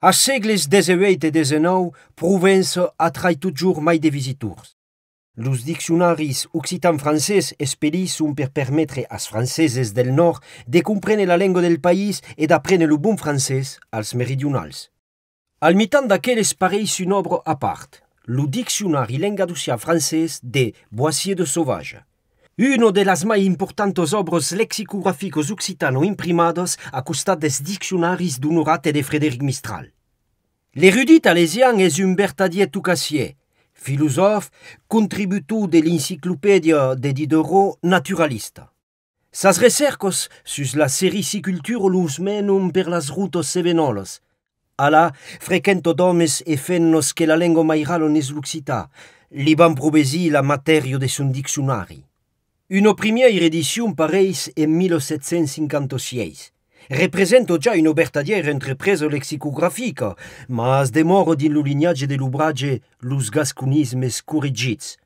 A segles et des XIX, Provence atrai toujours mai de visiteurs. Les diccionaris occitan français esperis son per permetre als franceses del nord de comprendre la langue del pays et d'apprendre le bon français als meridionals. Al mitan d'aquelles pareix un obre part, lo diccionari lenga d'ocià français de Boissier de Sauvage. Un de las mai importants obres lexicràficos occitanon imprimados a costat des diccionaris d'un orte de Frederrich Mistral. L’erudit aleian es unberttaier Tucassier, filoòf, contribuu de l’Enciopèdia de Didoro naturalista. Sas recercos sus la serciicul o los menon per las rutos sevenolalas. Aà, frequento d'homes e fennos que la lengo mai ra lo nes l’occcità, li van probi la matèrio de son diccionari. Une première édition parée en 1756 représente déjà une bertadière entreprise lexicographique, mais demeure din le lignage de l'oubrage los gascunismes corrigits.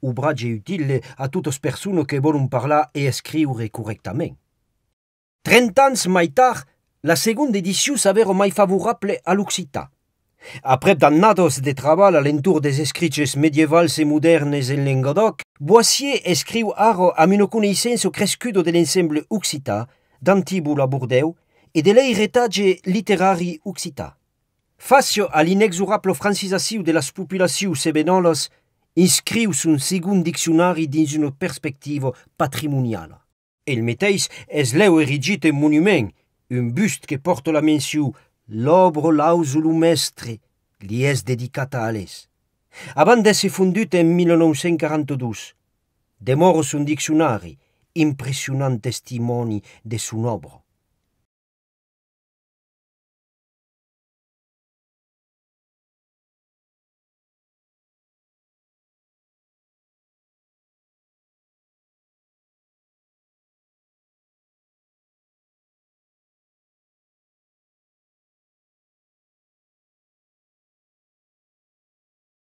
Oubrage utile a les personnes qui veulent parler et écrire correctement. Trent ans mai tard, la seconde édition s'avère mai favorable à l'Occitan, après d'annados de travail à l'entour des écritures médiévales et modernes en Languedoc, Boisier escriu aro a amenconéisen o crescudo de l’enseemble Ooccitaità d'antibul bordèu e de lei retatge literari occitaità. Facio a l’inexuraplo francizaiu de las populaciius sebenolas, inscrius un segun diccionari dins un perspective perspectiva patrimoniano. El meteis es lèu rigide monument, un bust que porta la mensiu l’bro l'usu lo mestre, li es dedicata alè. Avant d'essere fondata en 1942, demeurait son dictionnaire, impressionnant testimoni de son œuvre.